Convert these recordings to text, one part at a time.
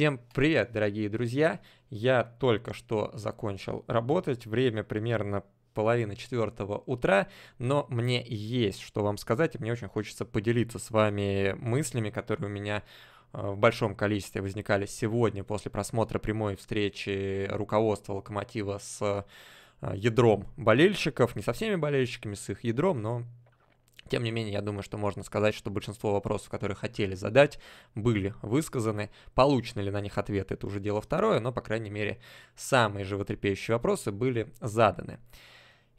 Всем привет, дорогие друзья! Я только что закончил работать, время примерно половина четвертого утра, но мне есть что вам сказать, и мне очень хочется поделиться с вами мыслями, которые у меня э, в большом количестве возникали сегодня после просмотра прямой встречи руководства «Локомотива» с э, ядром болельщиков, не со всеми болельщиками, с их ядром, но тем не менее, я думаю, что можно сказать, что большинство вопросов, которые хотели задать, были высказаны. Получены ли на них ответы, это уже дело второе, но, по крайней мере, самые животрепещущие вопросы были заданы.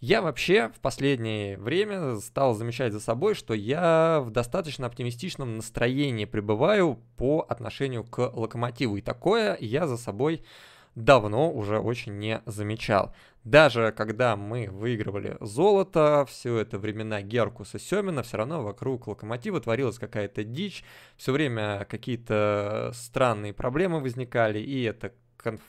Я вообще в последнее время стал замечать за собой, что я в достаточно оптимистичном настроении пребываю по отношению к локомотиву. И такое я за собой давно уже очень не замечал. Даже когда мы выигрывали золото, все это времена Геркуса Семина, все равно вокруг локомотива творилась какая-то дичь, все время какие-то странные проблемы возникали, и это конф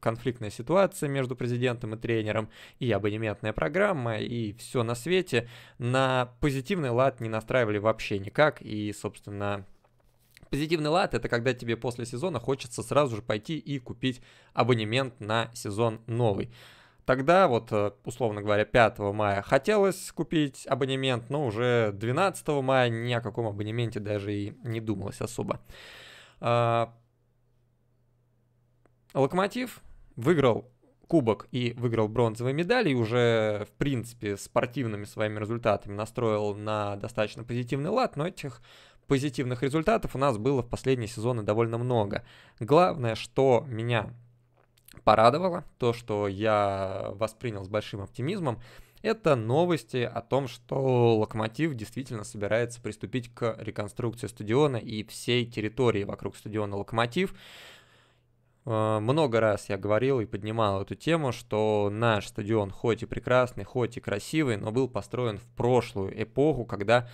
конфликтная ситуация между президентом и тренером, и абонементная программа, и все на свете, на позитивный лад не настраивали вообще никак, и, собственно, Позитивный лад это когда тебе после сезона хочется сразу же пойти и купить абонемент на сезон новый. Тогда вот, э, условно говоря, 5 мая хотелось купить абонемент, но уже 12 мая ни о каком абонементе даже и не думалось особо. А, Локомотив выиграл кубок и выиграл бронзовые медали, и уже, в принципе, спортивными своими результатами настроил на достаточно позитивный лад, но этих позитивных результатов у нас было в последние сезоны довольно много. Главное, что меня порадовало, то, что я воспринял с большим оптимизмом, это новости о том, что Локомотив действительно собирается приступить к реконструкции стадиона и всей территории вокруг стадиона Локомотив. Э, много раз я говорил и поднимал эту тему, что наш стадион хоть и прекрасный, хоть и красивый, но был построен в прошлую эпоху, когда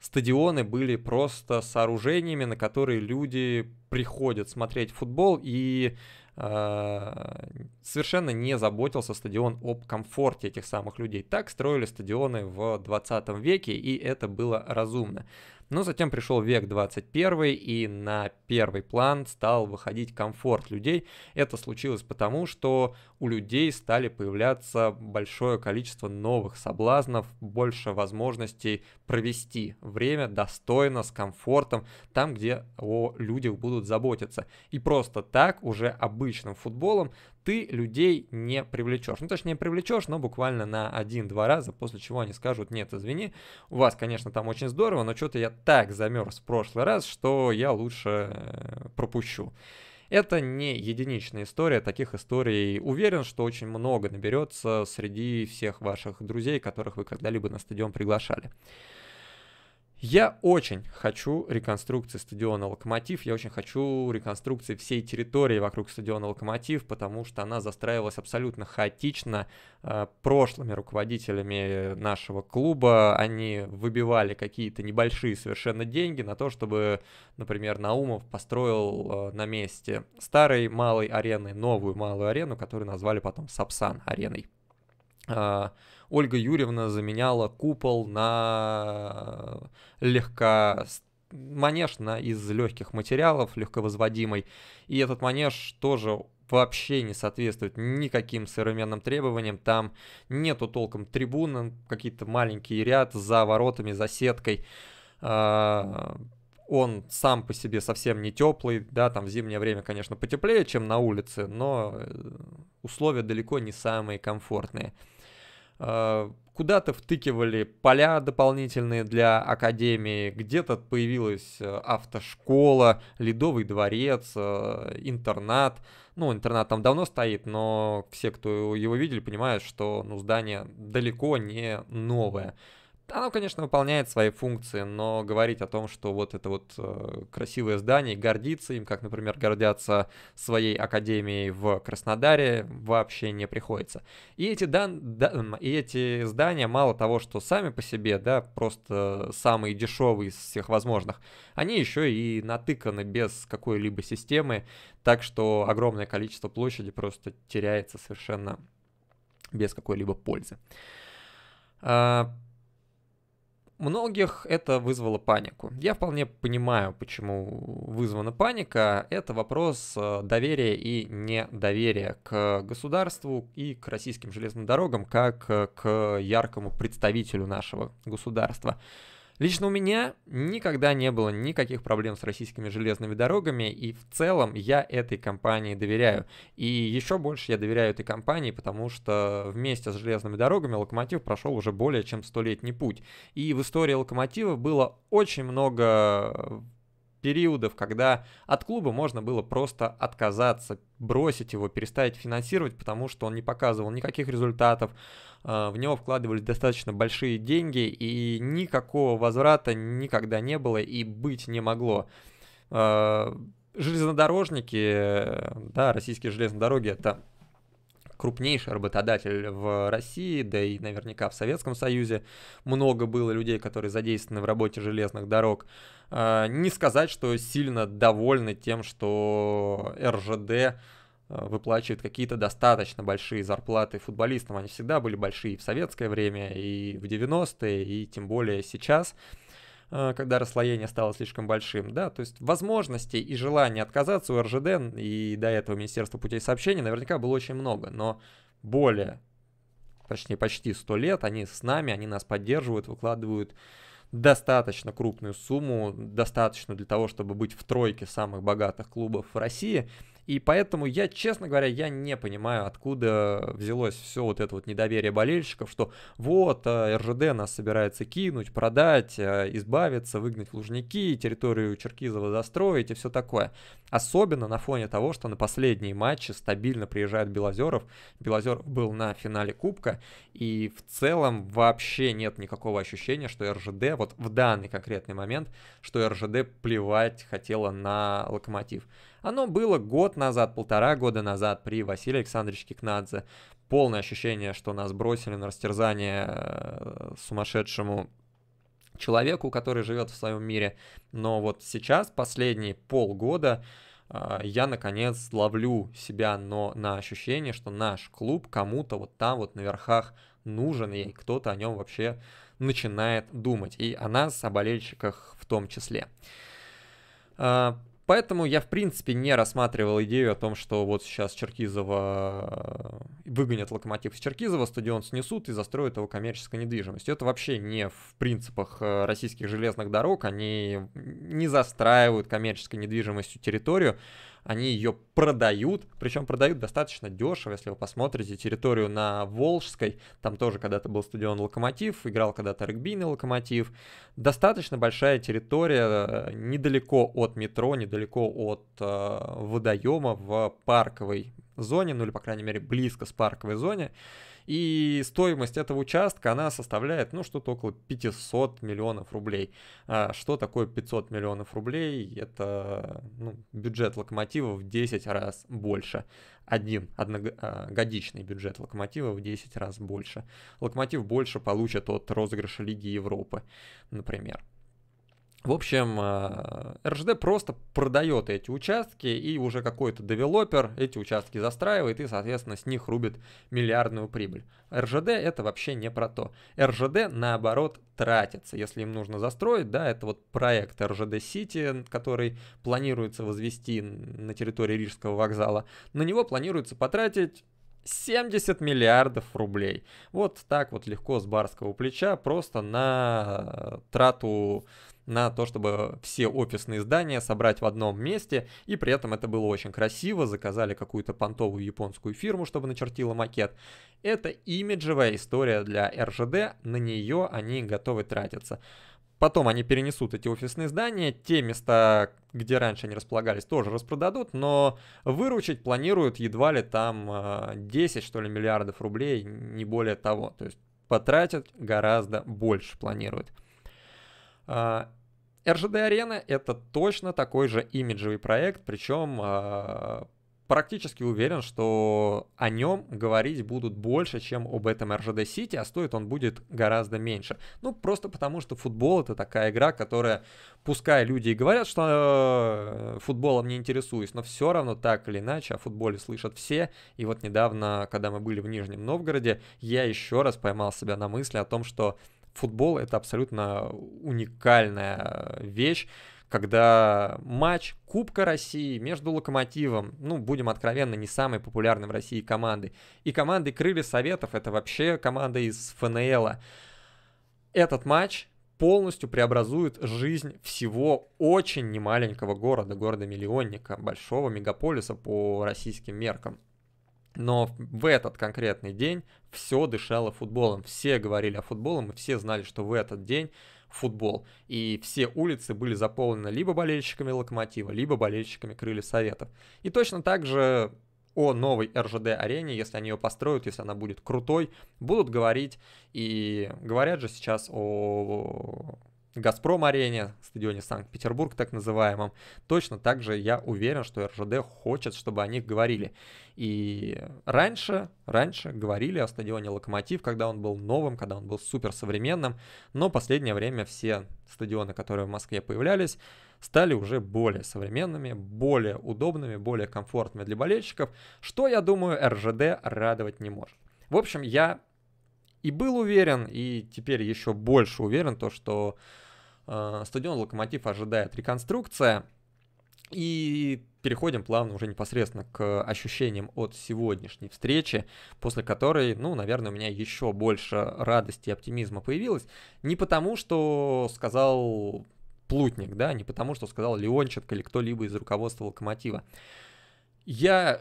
стадионы были просто сооружениями, на которые люди приходят смотреть футбол, и э, совершенно не заботился стадион об комфорте этих самых людей. Так строили стадионы в 20 веке, и это было разумно. Но затем пришел век 21, и на первый план стал выходить комфорт людей. Это случилось потому, что у людей стали появляться большое количество новых соблазнов, больше возможностей провести время достойно, с комфортом, там, где о людях будут заботиться. И просто так, уже обычным футболом, ты людей не привлечешь. Ну, точнее, привлечешь, но буквально на один-два раза, после чего они скажут, нет, извини, у вас, конечно, там очень здорово, но что-то я так замерз в прошлый раз, что я лучше э, пропущу. Это не единичная история, таких историй уверен, что очень много наберется среди всех ваших друзей, которых вы когда-либо на стадион приглашали. Я очень хочу реконструкции стадиона «Локомотив», я очень хочу реконструкции всей территории вокруг стадиона «Локомотив», потому что она застраивалась абсолютно хаотично э, прошлыми руководителями нашего клуба. Они выбивали какие-то небольшие совершенно деньги на то, чтобы, например, Наумов построил э, на месте старой малой арены новую малую арену, которую назвали потом «Сапсан-ареной». А, Ольга Юрьевна заменяла купол на э, легко манеж на, из легких материалов, легковозводимый. И этот манеж тоже вообще не соответствует никаким современным требованиям. Там нету толком трибун, какие-то маленькие ряд за воротами, за сеткой. А, он сам по себе совсем не теплый, да, там в зимнее время, конечно, потеплее, чем на улице, но э, условия далеко не самые комфортные. Э, куда-то втыкивали поля дополнительные для академии, где-то появилась э, автошкола, ледовый дворец, э, интернат. Ну, интернат там давно стоит, но все, кто его видели, понимают, что ну, здание далеко не новое. Оно, конечно, выполняет свои функции, но говорить о том, что вот это вот э, красивое здание, гордиться им, как, например, гордятся своей академией в Краснодаре, вообще не приходится. И эти, дан... да... и эти здания, мало того, что сами по себе, да, просто самые дешевые из всех возможных, они еще и натыканы без какой-либо системы, так что огромное количество площади просто теряется совершенно без какой-либо пользы. А, многих это вызвало панику. Я вполне понимаю, почему вызвана паника. Это вопрос э, доверия и недоверия к государству и к российским железным дорогам, как э, к яркому представителю нашего государства. Лично у меня никогда не было никаких проблем с российскими железными дорогами, и в целом я этой компании доверяю. И еще больше я доверяю этой компании, потому что вместе с железными дорогами локомотив прошел уже более чем столетний путь. И в истории локомотива было очень много периодов, когда от клуба можно было просто отказаться, бросить его, перестать финансировать, потому что он не показывал никаких результатов, а, в него вкладывались достаточно большие деньги, и никакого возврата никогда не было и быть не могло. А, железнодорожники, э, да, российские железные дороги, это крупнейший работодатель в России, да и наверняка в Советском Союзе много было людей, которые задействованы в работе железных дорог. А, не сказать, что сильно довольны тем, что РЖД э, выплачивает какие-то достаточно большие зарплаты футболистам. Они всегда были большие в советское время и в 90-е, и тем более сейчас. Э, когда расслоение стало слишком большим, да, то есть возможностей и желания отказаться у РЖД и до этого Министерства путей сообщения наверняка было очень много, но более, точнее почти 100 лет они с нами, они нас поддерживают, выкладывают достаточно крупную сумму, достаточно для того, чтобы быть в тройке самых богатых клубов в России – и поэтому я, честно говоря, я не понимаю, откуда взялось все вот это вот недоверие болельщиков, что вот э, РЖД нас собирается кинуть, продать, э, избавиться, выгнать лужники, территорию Черкизова застроить и все такое. Особенно на фоне того, что на последние матчи стабильно приезжает Белозеров. Белозеров был на финале Кубка, и в целом вообще нет никакого ощущения, что РЖД, вот в данный конкретный момент, что РЖД плевать хотела на локомотив. Оно было год назад, полтора года назад при Василии Александровиче Кикнадзе. Полное ощущение, что нас бросили на растерзание э, сумасшедшему человеку, который живет в своем мире. Но вот сейчас, последние полгода, э, я наконец ловлю себя но на ощущение, что наш клуб кому-то вот там вот наверхах нужен, и кто-то о нем вообще начинает думать, и о нас, о болельщиках в том числе. Э, Поэтому я, в принципе, не рассматривал идею о том, что вот сейчас Черкизова э, выгонят локомотив из Черкизова, стадион снесут и застроят его коммерческой недвижимостью. Это вообще не в принципах э, российских железных дорог. Они не застраивают коммерческой недвижимостью территорию они ее продают, причем продают достаточно дешево, если вы посмотрите территорию на Волжской, там тоже когда-то был стадион Локомотив, играл когда-то регбийный Локомотив, достаточно большая территория э, недалеко от метро, недалеко от э, водоема в парковой зоне, ну или, по крайней мере, близко с парковой зоне, и стоимость этого участка, она составляет, ну, что-то около 500 миллионов рублей. А что такое 500 миллионов рублей? Это ну, бюджет локомотива в 10 раз больше. Один одногодичный а, бюджет локомотива в 10 раз больше. Локомотив больше получит от розыгрыша Лиги Европы, например. В общем, а, РЖД просто продает эти участки, и уже какой-то девелопер эти участки застраивает и, соответственно, с них рубит миллиардную прибыль. РЖД это вообще не про то. РЖД, наоборот, тратится. Если им нужно застроить, да, это вот проект РЖД Сити, который планируется возвести на территории Рижского вокзала. На него планируется потратить 70 миллиардов рублей. Вот так вот легко с барского плеча, просто на трату на то, чтобы все офисные здания собрать в одном месте, и при этом это было очень красиво, заказали какую-то понтовую японскую фирму, чтобы начертила макет. Это имиджевая история для РЖД, на нее они готовы тратиться. Потом они перенесут эти офисные здания, те места, где раньше они располагались, тоже распродадут, но выручить планируют едва ли там 10, а, что ли, миллиардов рублей, не более того. То есть потратят гораздо больше, планируют. РЖД Арена — это точно такой же имиджевый проект, причем а, практически уверен, что о нем говорить будут больше, чем об этом РЖД Сити, а стоит он будет гораздо меньше. Ну, просто потому, что футбол это такая игра, которая, пускай люди и говорят, что э, футболом не интересуюсь, но все равно так или иначе о футболе слышат все. И вот недавно, когда мы были в Нижнем Новгороде, я еще раз поймал себя на мысли о том, что футбол это абсолютно уникальная э, вещь, когда матч Кубка России между Локомотивом, ну, будем откровенно, не самой популярной в России командой, и командой Крылья Советов, это вообще команда из ФНЛ. Этот матч полностью преобразует жизнь всего очень немаленького города, города-миллионника, большого мегаполиса по российским меркам. Но в этот конкретный день все дышало футболом. Все говорили о футболе, мы все знали, что в этот день футбол. И все улицы были заполнены либо болельщиками Локомотива, либо болельщиками Крылья Советов. И точно так же о новой РЖД-арене, если они ее построят, если она будет крутой, будут говорить. И говорят же сейчас о Газпром-арене, стадионе Санкт-Петербург так называемом, точно так же я уверен, что РЖД хочет, чтобы о них говорили. И раньше, раньше говорили о стадионе Локомотив, когда он был новым, когда он был суперсовременным, но последнее время все стадионы, которые в Москве появлялись, стали уже более современными, более удобными, более комфортными для болельщиков, что, я думаю, РЖД радовать не может. В общем, я и был уверен, и теперь еще больше уверен, то, что э, стадион Локомотив ожидает реконструкция. И переходим плавно уже непосредственно к ощущениям от сегодняшней встречи, после которой, ну, наверное, у меня еще больше радости и оптимизма появилось. Не потому, что сказал Плутник, да, не потому, что сказал Леонченко или кто-либо из руководства Локомотива. Я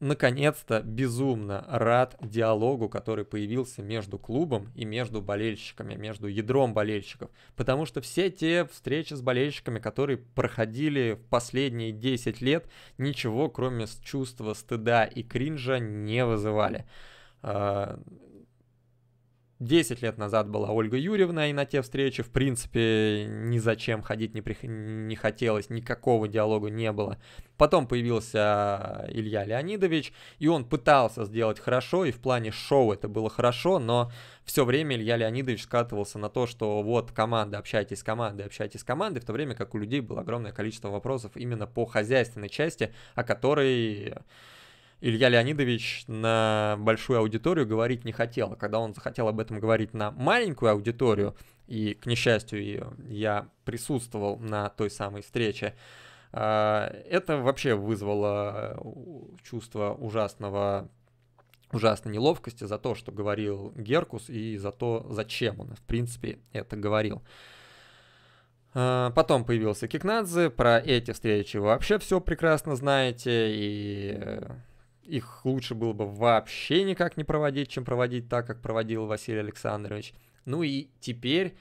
наконец-то безумно рад диалогу, который появился между клубом и между болельщиками, между ядром болельщиков. Потому что все те встречи с болельщиками, которые проходили в последние 10 лет, ничего кроме чувства стыда и кринжа не вызывали. А, 10 лет назад была Ольга Юрьевна, и на те встречи, в принципе, ни зачем ходить не, при... не хотелось, никакого диалога не было. Потом появился Илья Леонидович, и он пытался сделать хорошо, и в плане шоу это было хорошо, но все время Илья Леонидович скатывался на то, что вот команда, общайтесь с командой, общайтесь с командой, в то время как у людей было огромное количество вопросов именно по хозяйственной части, о которой Илья Леонидович на большую аудиторию говорить не хотел. А когда он захотел об этом говорить на маленькую аудиторию, и, к несчастью, я присутствовал на той самой встрече, а, это вообще вызвало э, чувство ужасного ужасной неловкости за то, что говорил Геркус, и за то, зачем он, в принципе, это говорил. А, потом появился Кикнадзе, про эти встречи вы вообще все прекрасно знаете, и э, их лучше было бы вообще никак не проводить, чем проводить так, как проводил Василий Александрович. Ну и теперь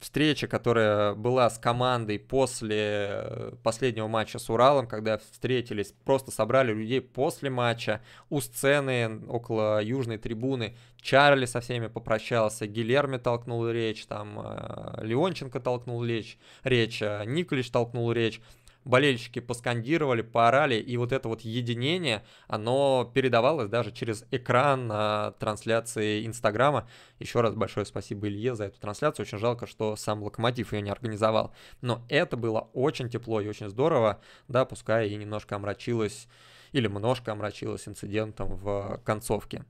встреча, которая была с командой после э, последнего матча с Уралом, когда встретились, просто собрали людей после матча у сцены около южной трибуны. Чарли со всеми попрощался, Гилерми толкнул речь, там э, Леонченко толкнул речь, речь э, Николич толкнул речь болельщики поскандировали, поорали, и вот это вот единение, оно передавалось даже через экран на трансляции Инстаграма. Еще раз большое спасибо Илье за эту трансляцию. Очень жалко, что сам Локомотив ее не организовал. Но это было очень тепло и очень здорово, да, пускай и немножко омрачилось или немножко омрачилось инцидентом в концовке.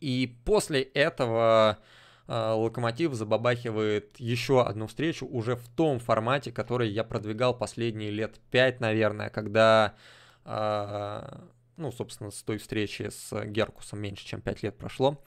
И после этого а, Локомотив забабахивает еще одну встречу уже в том формате, который я продвигал последние лет пять, наверное, когда, а, ну, собственно, с той встречи с Геркусом меньше, чем пять лет прошло.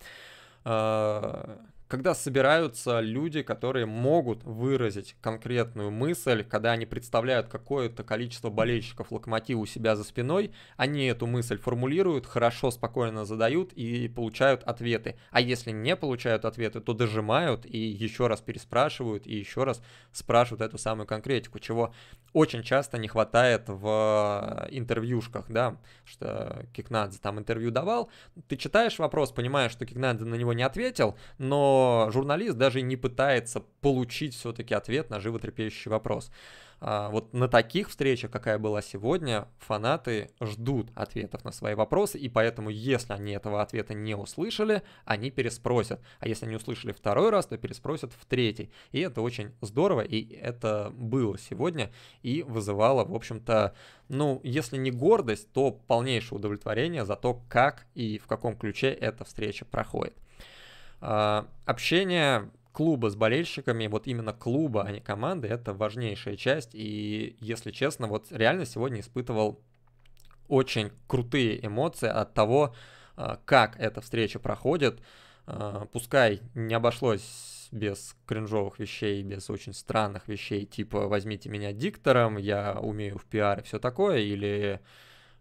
А, когда собираются люди, которые могут выразить конкретную мысль, когда они представляют какое-то количество болельщиков локомотива у себя за спиной, они эту мысль формулируют, хорошо, спокойно задают и получают ответы. А если не получают ответы, то дожимают и еще раз переспрашивают, и еще раз спрашивают эту самую конкретику, чего очень часто не хватает в интервьюшках, да, что Кикнадзе там интервью давал, ты читаешь вопрос, понимаешь, что Кикнадзе на него не ответил, но журналист даже не пытается получить все-таки ответ на животрепещущий вопрос. А, вот на таких встречах, какая была сегодня, фанаты ждут ответов на свои вопросы, и поэтому, если они этого ответа не услышали, они переспросят. А если они услышали второй раз, то переспросят в третий. И это очень здорово, и это было сегодня, и вызывало, в общем-то, ну, если не гордость, то полнейшее удовлетворение за то, как и в каком ключе эта встреча проходит. А, общение клуба с болельщиками, вот именно клуба, а не команды, это важнейшая часть. И, если честно, вот реально сегодня испытывал очень крутые эмоции от того, а, как эта встреча проходит. А, пускай не обошлось без кринжовых вещей, без очень странных вещей, типа «возьмите меня диктором, я умею в ПИАРе, все такое, или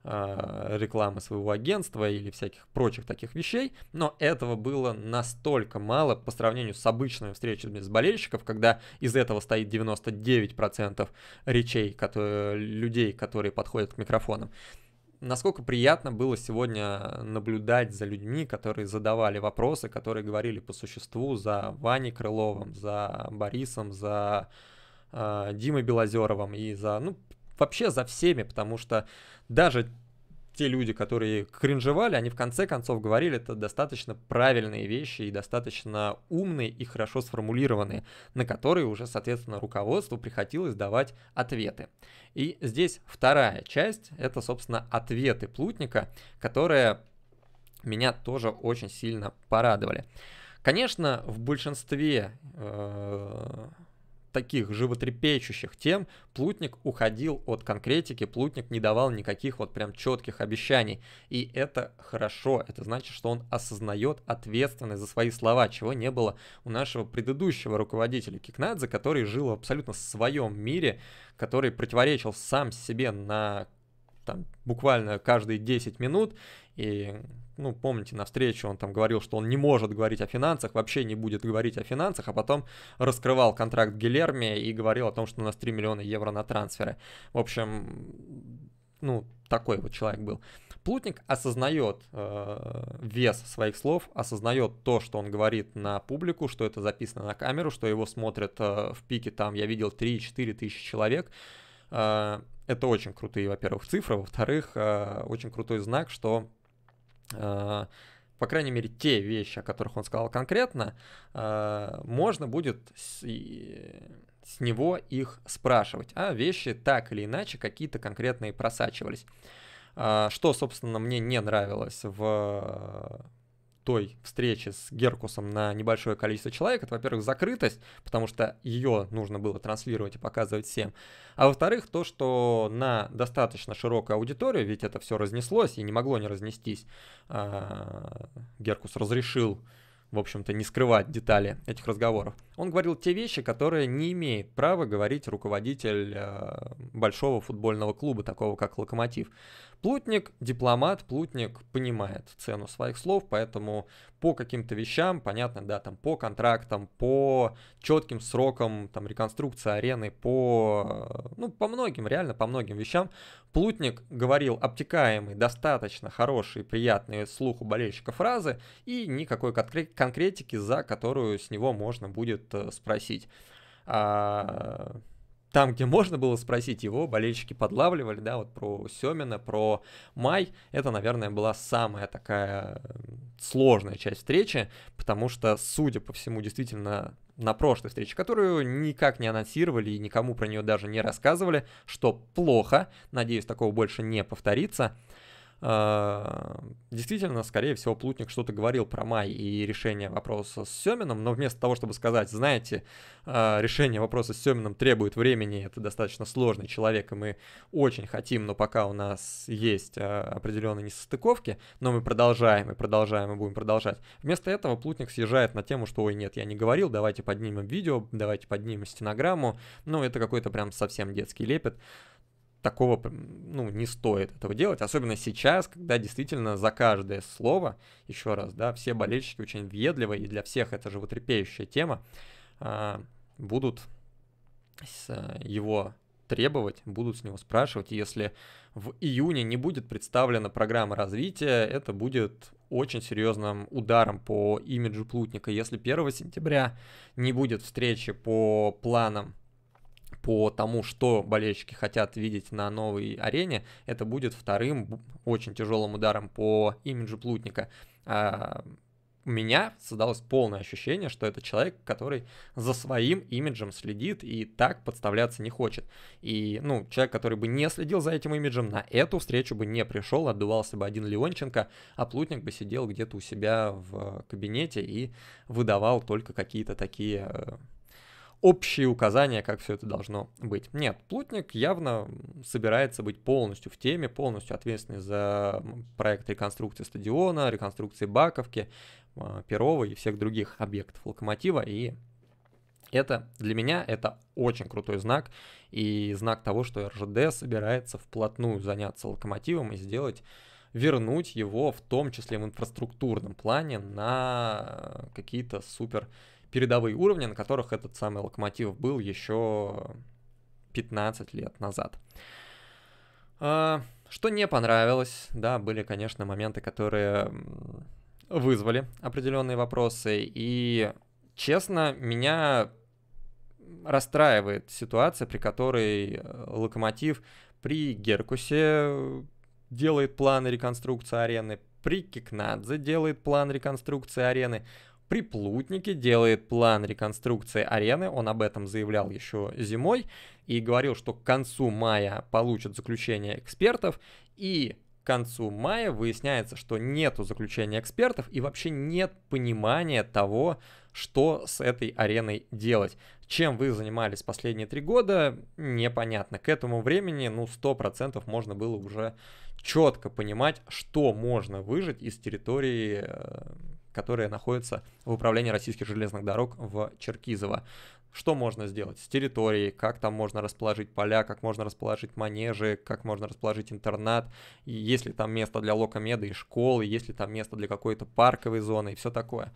а, рекламы своего агентства или всяких прочих таких вещей, но этого было настолько мало по сравнению с обычными встречами с болельщиков, когда из этого стоит 99% речей которые, людей, которые подходят к микрофонам. Насколько приятно было сегодня наблюдать за людьми, которые задавали вопросы, которые говорили по существу за Ваней Крыловым, за Борисом, за а, Димой Белозеровым и за, ну, вообще за всеми, потому что даже те люди, которые кринжевали, они в конце концов говорили это достаточно правильные вещи и достаточно умные и хорошо сформулированные, на которые уже, соответственно, руководству приходилось давать ответы. И здесь вторая часть, это, собственно, ответы Плутника, которые меня тоже очень сильно порадовали. Конечно, в большинстве э, таких животрепещущих тем Плутник уходил от конкретики, Плутник не давал никаких вот прям четких обещаний. И это хорошо, это значит, что он осознает ответственность за свои слова, чего не было у нашего предыдущего руководителя Кикнадзе, который жил в абсолютно своем мире, который противоречил сам себе на там буквально каждые 10 минут, и, ну, помните, на встрече он там говорил, что он не может говорить о финансах, вообще не будет говорить о финансах, а потом раскрывал контракт Гилерми и говорил о том, что у нас 3 миллиона евро на трансферы. В общем, ну, такой вот человек был. Плутник осознает э, вес своих слов, осознает то, что он говорит на публику, что это записано на камеру, что его смотрят э, в пике, там, я видел 3-4 тысячи человек, а, это очень крутые, во-первых, цифры, во-вторых, а, очень крутой знак, что а, по крайней мере, те вещи, о которых он сказал конкретно, можно будет с, с него их спрашивать. А вещи так или иначе какие-то конкретные просачивались. Что, собственно, мне не нравилось в той встречи с Геркусом на небольшое количество человек, это, во-первых, закрытость, потому что ее нужно было транслировать и показывать всем, а во-вторых, то, что на достаточно широкую аудиторию, ведь это все разнеслось и не могло не разнестись, а, Геркус разрешил в общем-то, не скрывать детали этих разговоров. Он говорил те вещи, которые не имеет права говорить руководитель э, большого футбольного клуба, такого как «Локомотив». Плутник – дипломат, Плутник понимает цену своих слов, поэтому по каким-то вещам, понятно, да, там по контрактам, по четким срокам, там реконструкции арены, по, ну, по многим, реально по многим вещам. Плутник говорил обтекаемые, достаточно хорошие, приятные слуху болельщика фразы и никакой конкретики, за которую с него можно будет э, спросить. А, там, где можно было спросить его, болельщики подлавливали, да, вот про Семина, про Май. Это, наверное, была самая такая э, сложная часть встречи, потому что, судя по всему, действительно на прошлой встрече, которую никак не анонсировали и никому про нее даже не рассказывали, что плохо, надеюсь, такого больше не повторится. А, действительно, скорее всего, Плутник что-то говорил про май и решение вопроса с Семеном, но вместо того, чтобы сказать, знаете, а, решение вопроса с Семеном требует времени, это достаточно сложный человек, и мы очень хотим, но пока у нас есть а, определенные несостыковки, но мы продолжаем и продолжаем и будем продолжать. Вместо этого Плутник съезжает на тему, что, ой, нет, я не говорил, давайте поднимем видео, давайте поднимем стенограмму, ну, это какой-то прям совсем детский лепет такого, ну, не стоит этого делать, особенно сейчас, когда действительно за каждое слово, еще раз, да, все болельщики очень въедливы, и для всех это животрепещущая тема, а, будут его требовать, будут с него спрашивать. если в июне не будет представлена программа развития, это будет очень серьезным ударом по имиджу Плутника. Если 1 сентября не будет встречи по планам по тому, что болельщики хотят видеть на новой арене, это будет вторым очень тяжелым ударом по имиджу плутника. А, у меня создалось полное ощущение, что это человек, который за своим имиджем следит и так подставляться не хочет. И, ну, человек, который бы не следил за этим имиджем, на эту встречу бы не пришел, отдувался бы один Леонченко, а Плутник бы сидел где-то у себя в кабинете и выдавал только какие-то такие э, общие указания, как все это должно быть. Нет, Плотник явно собирается быть полностью в теме, полностью ответственный за проект реконструкции стадиона, реконструкции Баковки, а, Перова и всех других объектов Локомотива. И это для меня это очень крутой знак и знак того, что РЖД собирается вплотную заняться Локомотивом и сделать вернуть его в том числе в инфраструктурном плане на какие-то супер передовые уровни, на которых этот самый локомотив был еще 15 лет назад. А, что не понравилось, да, были, конечно, моменты, которые вызвали определенные вопросы, и, честно, меня расстраивает ситуация, при которой э, Локомотив при Геркусе делает план реконструкции арены, при Кикнадзе делает план реконструкции арены, при Плутнике делает план реконструкции арены. Он об этом заявлял еще зимой и говорил, что к концу мая получат заключение экспертов. И к концу мая выясняется, что нету заключения экспертов и вообще нет понимания того, что с этой ареной делать. Чем вы занимались последние три года, непонятно. К этому времени, ну, 100% можно было уже четко понимать, что можно выжить из территории э, которые находятся в управлении российских железных дорог в Черкизово. Что можно сделать с территорией, как там можно расположить поля, как можно расположить манежи, как можно расположить интернат, есть ли там место для локомеда и школы, есть ли там место для какой-то парковой зоны и все такое.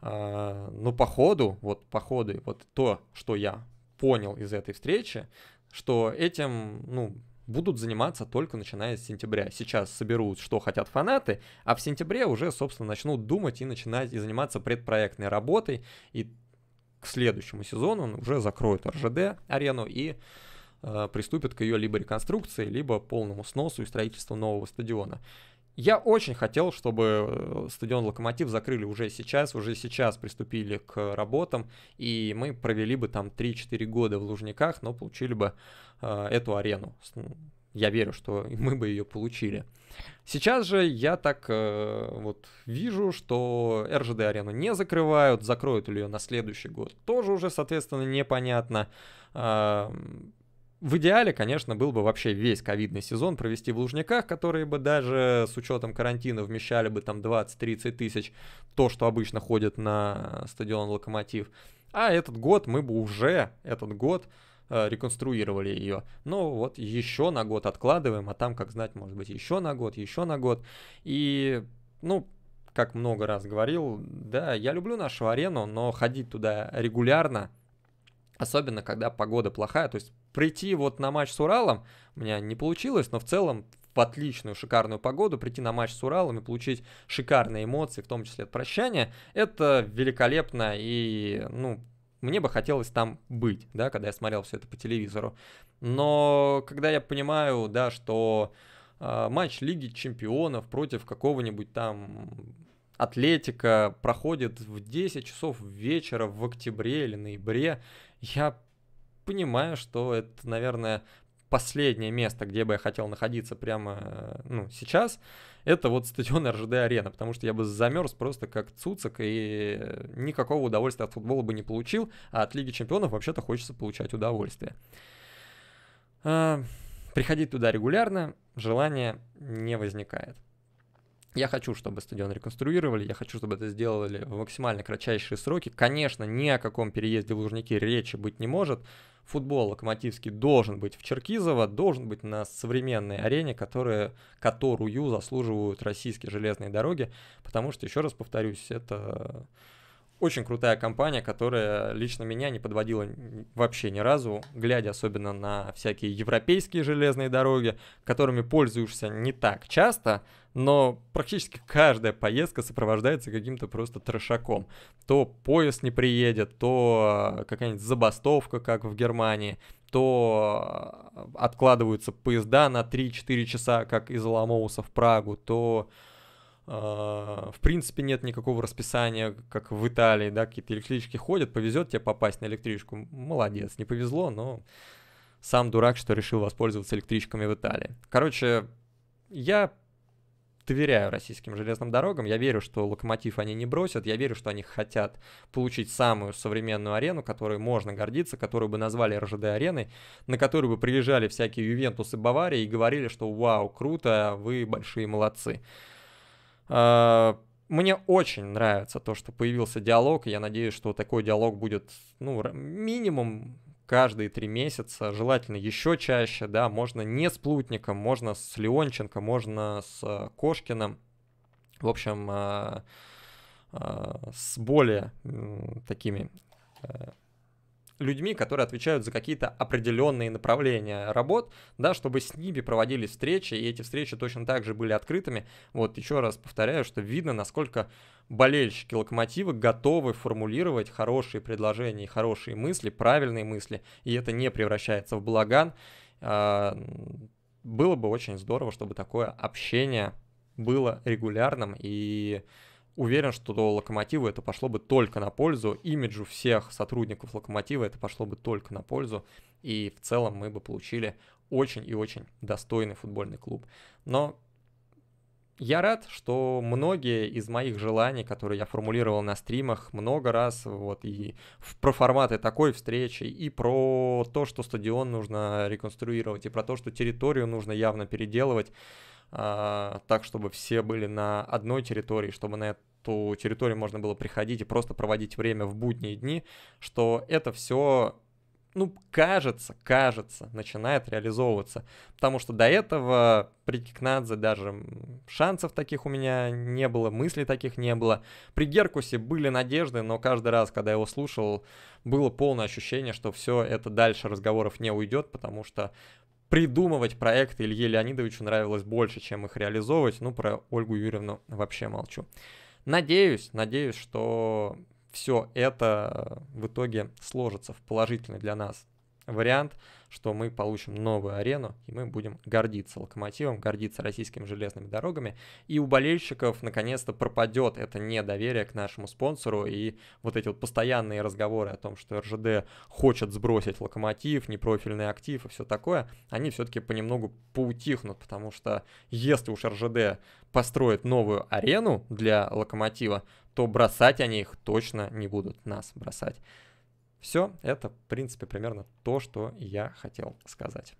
А, Но ну, по ходу, вот по ходу, вот то, что я понял из этой встречи, что этим, ну, будут заниматься только начиная с сентября. Сейчас соберут, что хотят фанаты, а в сентябре уже, собственно, начнут думать и начинать и заниматься предпроектной работой. И к следующему сезону уже закроют РЖД-арену и э, приступят к ее либо реконструкции, либо полному сносу и строительству нового стадиона. Я очень хотел, чтобы э, стадион «Локомотив» закрыли уже сейчас, уже сейчас приступили к работам, и мы провели бы там 3-4 года в Лужниках, но получили бы э, эту арену. Ну, я верю, что мы бы ее получили. Сейчас же я так э, вот вижу, что РЖД-арену не закрывают, закроют ли ее на следующий год, тоже уже, соответственно, непонятно. Э, в идеале, конечно, был бы вообще весь ковидный сезон провести в Лужниках, которые бы даже с учетом карантина вмещали бы там 20-30 тысяч, то, что обычно ходит на стадион «Локомотив». А этот год мы бы уже, этот год, э, реконструировали ее. Но ну, вот еще на год откладываем, а там, как знать, может быть, еще на год, еще на год. И, ну, как много раз говорил, да, я люблю нашу арену, но ходить туда регулярно, особенно когда погода плохая, то есть прийти вот на матч с Уралом у меня не получилось, но в целом в отличную, шикарную погоду, прийти на матч с Уралом и получить шикарные эмоции, в том числе от прощания, это великолепно и, ну, мне бы хотелось там быть, да, когда я смотрел все это по телевизору. Но когда я понимаю, да, что э, матч Лиги Чемпионов против какого-нибудь там Атлетика проходит в 10 часов вечера в октябре или ноябре, я понимаю, что это, наверное, последнее место, где бы я хотел находиться прямо э, ну, сейчас, это вот стадион РЖД-арена, потому что я бы замерз просто как цуцик и э, никакого удовольствия от футбола бы не получил, а от Лиги Чемпионов вообще-то хочется получать удовольствие. А, приходить туда регулярно желания не возникает. Я хочу, чтобы стадион реконструировали, я хочу, чтобы это сделали в максимально кратчайшие сроки. Конечно, ни о каком переезде в Лужники речи быть не может, футбол локомотивский должен быть в Черкизово, должен быть на современной арене, которая, которую заслуживают российские железные дороги, потому что, еще раз повторюсь, это очень крутая компания, которая лично меня не подводила вообще ни разу, глядя особенно на всякие европейские железные дороги, которыми пользуешься не так часто, но практически каждая поездка сопровождается каким-то просто трешаком. То поезд не приедет, то какая-нибудь забастовка, как в Германии, то откладываются поезда на 3-4 часа, как из Аламоуса в Прагу, то а, в принципе, нет никакого расписания, как в Италии, да, какие-то электрички ходят, повезет тебе попасть на электричку, молодец, не повезло, но сам дурак, что решил воспользоваться электричками в Италии. Короче, я доверяю российским железным дорогам, я верю, что локомотив они не бросят, я верю, что они хотят получить самую современную арену, которой можно гордиться, которую бы назвали РЖД-ареной, на которую бы приезжали всякие Ювентусы Баварии и говорили, что вау, круто, вы большие молодцы. А, мне очень нравится то, что появился диалог, и я надеюсь, что такой диалог будет, ну, минимум каждые три месяца, желательно еще чаще, да, можно не с Плутником, можно с Леонченко, можно с а, Кошкиным, в общем, а, с более такими э, людьми, которые отвечают за какие-то определенные направления работ, да, чтобы с ними проводились встречи, и эти встречи точно так же были открытыми. Вот еще раз повторяю, что видно, насколько болельщики локомотива готовы формулировать хорошие предложения и хорошие мысли, правильные мысли, и это не превращается в балаган. А, было бы очень здорово, чтобы такое общение было регулярным и уверен, что до Локомотива это пошло бы только на пользу, имиджу всех сотрудников Локомотива это пошло бы только на пользу, и в целом мы бы получили очень и очень достойный футбольный клуб. Но я рад, что многие из моих желаний, которые я формулировал на стримах много раз, вот и про форматы такой встречи, и про то, что стадион нужно реконструировать, и про то, что территорию нужно явно переделывать, а, так, чтобы все были на одной территории, чтобы на эту территорию можно было приходить и просто проводить время в будние дни, что это все ну, кажется, кажется, начинает реализовываться. Потому что до этого при Кикнадзе даже шансов таких у меня не было, мыслей таких не было. При Геркусе были надежды, но каждый раз, когда я его слушал, было полное ощущение, что все это дальше разговоров не уйдет, потому что придумывать проекты Илье Леонидовичу нравилось больше, чем их реализовывать. Ну, про Ольгу Юрьевну вообще молчу. Надеюсь, надеюсь, что все это в итоге сложится в положительный для нас вариант, что мы получим новую арену, и мы будем гордиться локомотивом, гордиться российскими железными дорогами, и у болельщиков наконец-то пропадет это недоверие к нашему спонсору, и вот эти вот постоянные разговоры о том, что РЖД хочет сбросить локомотив, непрофильный актив и все такое, они все-таки понемногу поутихнут, потому что если уж РЖД построит новую арену для локомотива, то бросать они их точно не будут нас бросать. Все, это, в принципе, примерно то, что я хотел сказать.